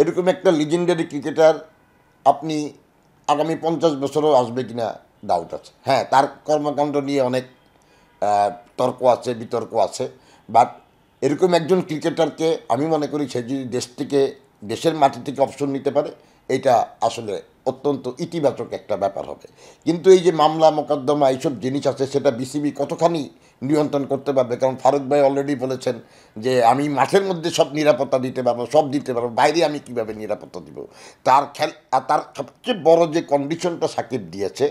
এরকম একটা legendary cricketer আপনি আগামী পঞ্চাশ বছরও আসবে কিনা ডাউট আছে হ্যাঁ তার কর্মকাণ্ড নিয়ে অনেক তর্ক আছে বিতর্ক আছে বাট এরকম একজন ক্রিকেটারকে আমি মনে করি সে যদি দেশ থেকে দেশের মাটি থেকে অপশন নিতে পারে এটা আসলে অত্যন্ত ইতিবাচক একটা ব্যাপার হবে কিন্তু এই যে মামলা মোকদ্দমা এইসব জিনিস আছে সেটা বিসিবি কতখানি নিয়ন্ত্রণ করতে পারবে কারণ ফারুক ভাই অলরেডি বলেছেন যে আমি মাঠের মধ্যে সব নিরাপত্তা দিতে পারবো সব দিতে পারবো বাইরে আমি কিভাবে নিরাপত্তা দিব তার খেল তার সবচেয়ে বড় যে কন্ডিশনটা সাকিব দিয়েছে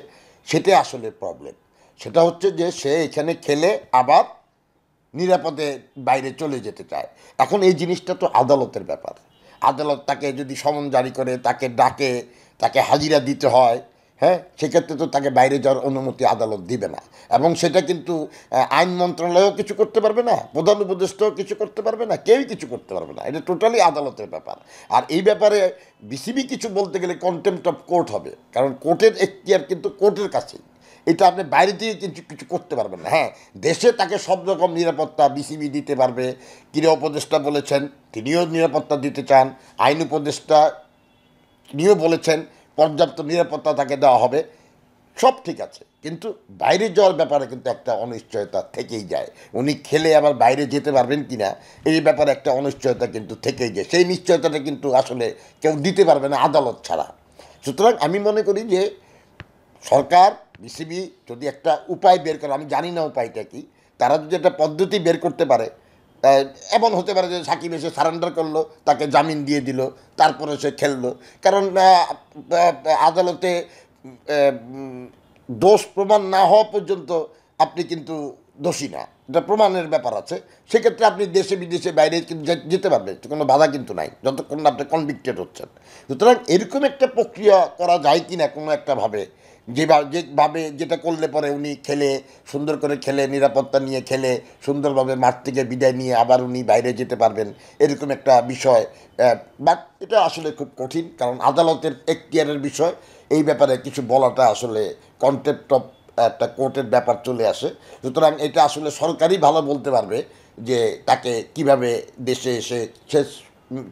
সেটা আসলে প্রবলেম সেটা হচ্ছে যে সে এখানে খেলে আবার নিরাপদে বাইরে চলে যেতে চায় এখন এই জিনিসটা তো আদালতের ব্যাপার আদালত তাকে যদি সমন জারি করে তাকে ডাকে তাকে হাজিরা দিতে হয় হ্যাঁ সেক্ষেত্রে তো তাকে বাইরে যাওয়ার অনুমতি আদালত দিবে না এবং সেটা কিন্তু আইন মন্ত্রণালয়ও কিছু করতে পারবে না প্রধান উপদেষ্টাও কিছু করতে পারবে না কেউই কিছু করতে পারবে না এটা টোটালি আদালতের ব্যাপার আর এই ব্যাপারে বিসিবি কিছু বলতে গেলে কন্টেম্পট অফ কোর্ট হবে কারণ কোর্টের এখতিয়ার কিন্তু কোর্টের কাছেই এটা আপনি বাইরে দিয়ে কিন্তু কিছু করতে পারবেন না হ্যাঁ দেশে তাকে সব রকম নিরাপত্তা বিসিবি দিতে পারবে ক্রীড়া উপদেষ্টা বলেছেন তিনিও নিরাপত্তা দিতে চান আইন উপদেষ্টা নিয়ে বলেছেন পর্যাপ্ত নিরাপত্তা তাকে দেওয়া হবে সব ঠিক আছে কিন্তু বাইরে যাওয়ার ব্যাপারে কিন্তু একটা অনিশ্চয়তা থেকেই যায় উনি খেলে আবার বাইরে যেতে পারবেন কি না এই ব্যাপারে একটা অনিশ্চয়তা কিন্তু থেকেই যায় সেই নিশ্চয়তাটা কিন্তু আসলে কেউ দিতে পারবে না আদালত ছাড়া সুতরাং আমি মনে করি যে সরকার বিসিবি যদি একটা উপায় বের করে আমি জানি না উপায়টা কি তারা যদি একটা পদ্ধতি বের করতে পারে এমন হতে পারে যে সাকিব এসে সারেন্ডার করলো তাকে জামিন দিয়ে দিল তারপরে সে খেললো কারণ আদালতে দোষ প্রমাণ না হওয়া পর্যন্ত আপনি কিন্তু দোষী না এটা প্রমাণের ব্যাপার আছে সেক্ষেত্রে আপনি দেশে বিদেশে বাইরে কিন্তু যেতে পারবেন কোনো বাধা কিন্তু নাই যতক্ষণ না আপনি কনভিক্টেড হচ্ছেন সুতরাং এরকম একটা প্রক্রিয়া করা যায় কি না কোনো একটাভাবে যেভাবে যেভাবে যেটা করলে পরে উনি খেলে সুন্দর করে খেলে নিরাপত্তা নিয়ে খেলে সুন্দরভাবে মাঠ থেকে বিদায় নিয়ে আবার উনি বাইরে যেতে পারবেন এরকম একটা বিষয় বাট এটা আসলে খুব কঠিন কারণ আদালতের এখতিয়ারের বিষয় এই ব্যাপারে কিছু বলাটা আসলে কনটেপ্ট অফ একটা কোর্টের ব্যাপার চলে আসে সুতরাং এটা আসলে সরকারই ভালো বলতে পারবে যে তাকে কিভাবে দেশে এসে শেষ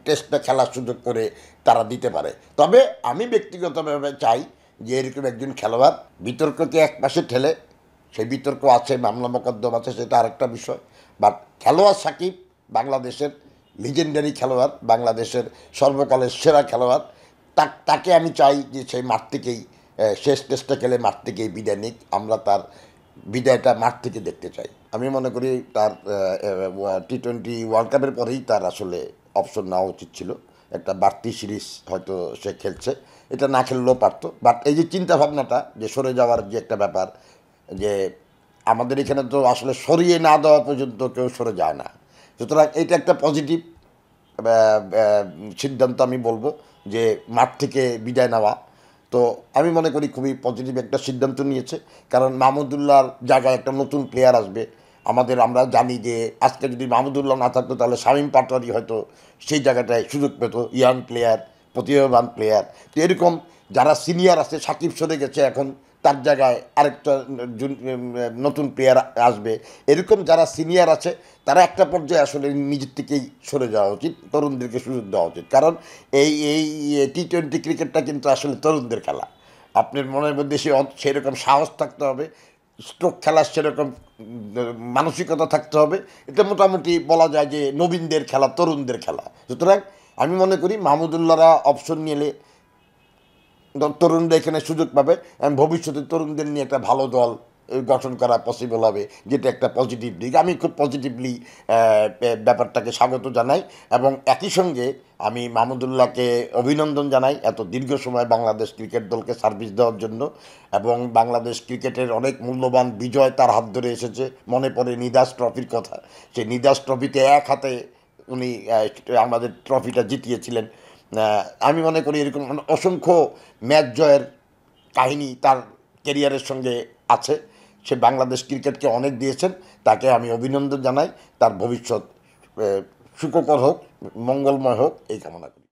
টেস্টটা খেলার সুযোগ করে তারা দিতে পারে তবে আমি ব্যক্তিগতভাবে চাই যে এরকম একজন খেলোয়াড় বিতর্ককে এক পাশে ঠেলে সেই বিতর্ক আছে মামলা মোকদ্দম আছে সেটা আরেকটা বিষয় বাট খেলোয়াড় সাকিব বাংলাদেশের লিজেন্ডারি খেলোয়াড় বাংলাদেশের সর্বকালের সেরা খেলোয়াড় তাকে আমি চাই যে সেই মাঠ থেকেই শেষ টেস্টে খেলে মাঠ থেকেই বিদায় নিক আমরা তার বিদায়টা মাঠ থেকে দেখতে চাই আমি মনে করি তার টি টোয়েন্টি ওয়ার্ল্ড কাপের পরেই তার আসলে অপশন নেওয়া উচিত ছিল একটা বাড়তি সিরিজ হয়তো সে খেলছে এটা না খেললেও পারতো বাট এই যে চিন্তাভাবনাটা যে সরে যাওয়ার যে একটা ব্যাপার যে আমাদের এখানে তো আসলে সরিয়ে না দেওয়া পর্যন্ত কেউ সরে যায় না সুতরাং এটা একটা পজিটিভ সিদ্ধান্ত আমি বলবো যে মাঠ থেকে বিদায় নেওয়া তো আমি মনে করি খুবই পজিটিভ একটা সিদ্ধান্ত নিয়েছে কারণ মাহমুদুল্লার জায়গায় একটা নতুন প্লেয়ার আসবে আমাদের আমরা জানি যে আজকে যদি মাহমুদুল্লাহ না থাকতো তাহলে শামীম পাটোয়ারি হয়তো সেই জায়গাটায় সুযোগ পেত ইয়াং প্লেয়ার প্রতিভাবান প্লেয়ার তো এরকম যারা সিনিয়র আছে সাকিব সরে গেছে এখন তার জায়গায় আরেকটা নতুন প্লেয়ার আসবে এরকম যারা সিনিয়র আছে তারা একটা পর্যায়ে আসলে নিজের থেকেই সরে যাওয়া উচিত তরুণদেরকে সুযোগ দেওয়া উচিত কারণ এই এই টি টোয়েন্টি ক্রিকেটটা কিন্তু আসলে তরুণদের খেলা আপনার মনের মধ্যে সে সেরকম সাহস থাকতে হবে স্ট্রোক খেলার সেরকম মানসিকতা থাকতে হবে এতে মোটামুটি বলা যায় যে নবীনদের খেলা তরুণদের খেলা সুতরাং আমি মনে করি মাহমুদুল্লাহরা অপশন নিলে তরুণরা এখানে সুযোগ পাবে এবং ভবিষ্যতে তরুণদের নিয়ে একটা ভালো দল গঠন করা পসিবল হবে যেটা একটা পজিটিভ দিক আমি খুব পজিটিভলি ব্যাপারটাকে স্বাগত জানাই এবং একই সঙ্গে আমি মাহমুদুল্লাহকে অভিনন্দন জানাই এত দীর্ঘ সময় বাংলাদেশ ক্রিকেট দলকে সার্ভিস দেওয়ার জন্য এবং বাংলাদেশ ক্রিকেটের অনেক মূল্যবান বিজয় তার হাত ধরে এসেছে মনে পড়ে নিদাস ট্রফির কথা সেই নিদাস ট্রফিতে এক হাতে উনি আমাদের ট্রফিটা জিতিয়েছিলেন আমি মনে করি এরকম অসংখ্য ম্যাচ জয়ের কাহিনী তার কেরিয়ারের সঙ্গে আছে সে বাংলাদেশ ক্রিকেটকে অনেক দিয়েছেন তাকে আমি অভিনন্দন জানাই তার ভবিষ্যৎ সুখকর হোক মঙ্গলময় হোক এই কামনা করি